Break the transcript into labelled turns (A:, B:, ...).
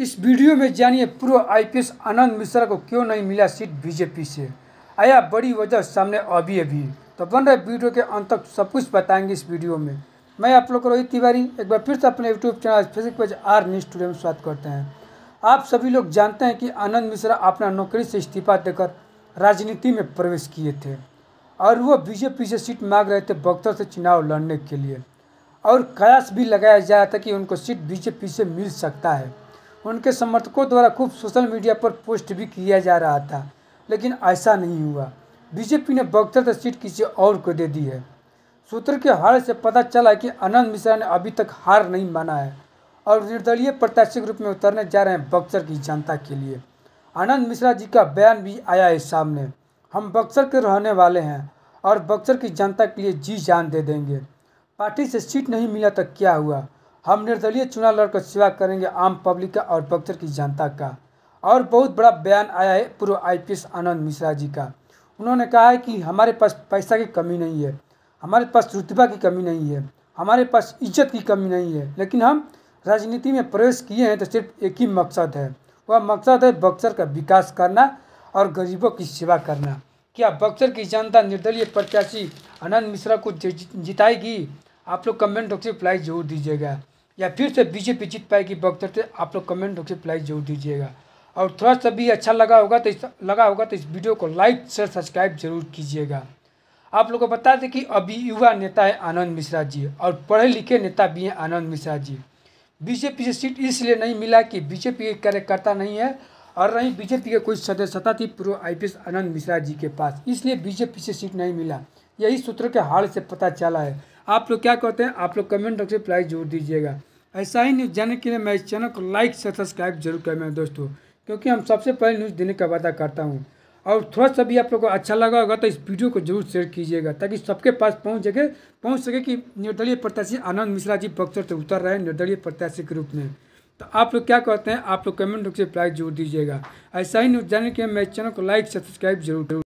A: इस वीडियो में जानिए पूर्व आईपीएस आनंद मिश्रा को क्यों नहीं मिला सीट बीजेपी से आया बड़ी वजह सामने अभी अभी तो बन रहे वीडियो के अंत तक सब कुछ बताएंगे इस वीडियो में मैं आप लोग को रोहित तिवारी एक बार फिर से अपने YouTube channel Facebook page R News Studio में स्वागत करते हैं आप सभी लोग जानते हैं कि आनंद मिश्रा अपना नौकरी से इस्तीफा देकर राजनीति में प्रवेश किए थे और वो बीजेपी से सीट मांग रहे थे बख्तर से चुनाव लड़ने के लिए और कयास भी लगाया जा रहा था कि उनको सीट बीजेपी से मिल सकता है उनके समर्थकों द्वारा खूब सोशल मीडिया पर पोस्ट भी किया जा रहा था लेकिन ऐसा नहीं हुआ बीजेपी ने बख्तर सीट किसी और को दे दी है सूत्र के हार से पता चला कि आनंद मिश्रा ने अभी तक हार नहीं माना है और निर्दलीय प्रत्याशी के रूप में उतरने जा रहे हैं बक्सर की जनता के लिए आनंद मिश्रा जी का बयान भी आया है सामने हम बक्सर के रहने वाले हैं और बक्सर की जनता के लिए जी जान दे देंगे पार्टी से सीट नहीं मिला तो क्या हुआ हम निर्दलीय चुनाव लड़कर सेवा करेंगे आम पब्लिक का और बक्सर की जनता का और बहुत बड़ा बयान आया है पूर्व आईपीएस आनंद मिश्रा जी का उन्होंने कहा है कि हमारे पास पैसा की कमी नहीं है हमारे पास रुतबा की कमी नहीं है हमारे पास इज्जत की कमी नहीं है लेकिन हम राजनीति में प्रवेश किए हैं तो सिर्फ एक ही मकसद है वह मकसद है बक्सर का विकास करना और गरीबों की सेवा करना क्या बक्सर की जनता निर्दलीय प्रत्याशी आनंद मिश्रा को जिताएगी आप लोग कमेंट बॉक्स में रिप्लाई जरूर दीजिएगा या फिर से बीजेपी जीत पाएगी बगदर से आप लोग कमेंट बॉक्स में प्लाइज जरूर दीजिएगा और थोड़ा सा भी अच्छा लगा होगा तो इस लगा होगा तो इस वीडियो को लाइक शेयर सब्सक्राइब जरूर कीजिएगा आप लोगों को बता दें कि अभी युवा नेता है आनंद मिश्रा जी और पढ़े लिखे नेता भी हैं आनंद मिश्रा जी बीजेपी से सीट इसलिए नहीं मिला कि बीजेपी के कार्यकर्ता नहीं है और नहीं बीजेपी के कोई सदस्यता थी पूर्व आई आनंद मिश्रा जी के पास इसलिए बीजेपी से सीट नहीं मिला यही सूत्र के हाल से पता चला है आप लोग क्या कहते हैं आप लोग कमेंट बॉक्स में प्लाइज जोड़ दीजिएगा ऐसा ही न्यूज़ जानने के लिए मैं इस चैनल को लाइक से सब्सक्राइब जरूर कर मेरे दोस्तों क्योंकि हम सबसे पहले न्यूज़ देने का वादा करता हूँ और थोड़ा सा भी आप लोगों को अच्छा लगा होगा तो इस वीडियो को जरूर शेयर कीजिएगा ताकि सबके पास पहुँच सके पहुँच सके कि निर्दलीय प्रत्याशी आनंद मिश्रा जी बक्सर से उतर रहे हैं निर्दलीय प्रत्याशी के रूप में तो आप लोग क्या कहते हैं आप लोग कमेंट बॉक्स से प्राइस जरूर दीजिएगा ऐसा ही न्यूज़ जानने के लिए इस चैनल को लाइक सब्सक्राइब जरूर